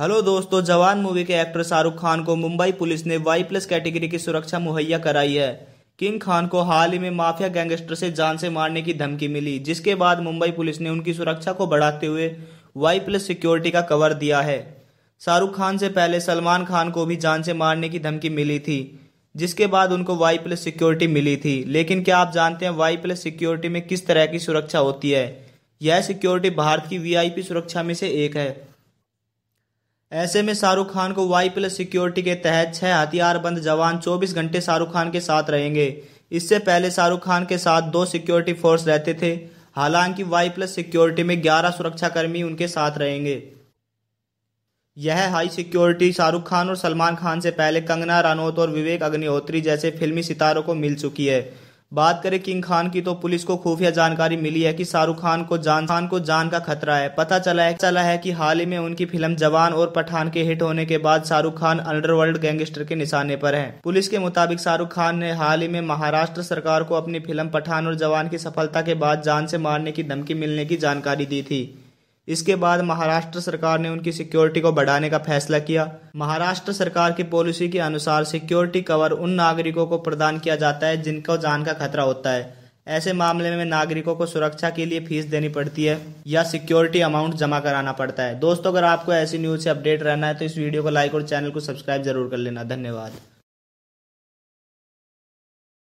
hello दोस्तों जवान movie के एक्टर शाहरुख खान को मुंबई पुलिस ने वाई प्लस कैटेगरी की सुरक्षा मुहैया कराई है किंग खान को हाल ही में माफिया गैंगस्टर से जान से मारने की धमकी मिली जिसके बाद मुंबई पुलिस ने उनकी सुरक्षा को बढ़ाते हुए वाई प्लस सिक्योरिटी का कवर दिया है शाहरुख खान से पहले सलमान खान को भी जान से मारने की धमकी मिली थी जिसके बाद उनको वाई प्लस सिक्योरिटी मिली थी लेकिन क्या आप जानते हैं वाई प्लस सिक्योरिटी में किस तरह की सुरक्षा होती है यह सिक्योरिटी भारत की वीआईपी सुरक्षा में से एक है ऐसे में शाहरुख खान को वाई प्लस सिक्योरिटी के तहत छह हथियारबंद जवान 24 घंटे शाहरुख खान के साथ रहेंगे इससे पहले शाहरुख खान के साथ दो सिक्योरिटी फोर्स रहते थे हालांकि वाई प्लस सिक्योरिटी में 11 सुरक्षाकर्मी उनके साथ रहेंगे यह हाई सिक्योरिटी शाहरुख खान और सलमान खान से पहले कंगना रानौत और विवेक अग्निहोत्री जैसे फिल्मी सितारों को मिल चुकी है बात करें किंग खान की तो पुलिस को खुफिया जानकारी मिली है कि शाहरुख खान को जान खान को जान का खतरा है पता चला है चला है कि हाल ही में उनकी फिल्म जवान और पठान के हिट होने के बाद शाहरुख खान अंडरवर्ल्ड गैंगस्टर के निशाने पर हैं पुलिस के मुताबिक शाहरुख खान ने हाल ही में महाराष्ट्र सरकार को अपनी फिल्म पठान और जवान की सफलता के बाद जान से मारने की धमकी मिलने की जानकारी दी थी इसके बाद महाराष्ट्र सरकार ने उनकी सिक्योरिटी को बढ़ाने का फैसला किया महाराष्ट्र सरकार की पॉलिसी के अनुसार सिक्योरिटी कवर उन नागरिकों को प्रदान किया जाता है जिनको जान का खतरा होता है ऐसे मामले में नागरिकों को सुरक्षा के लिए फीस देनी पड़ती है या सिक्योरिटी अमाउंट जमा कराना पड़ता है दोस्तों अगर आपको ऐसी न्यूज़ से अपडेट रहना है तो इस वीडियो को लाइक और चैनल को सब्सक्राइब जरूर कर लेना धन्यवाद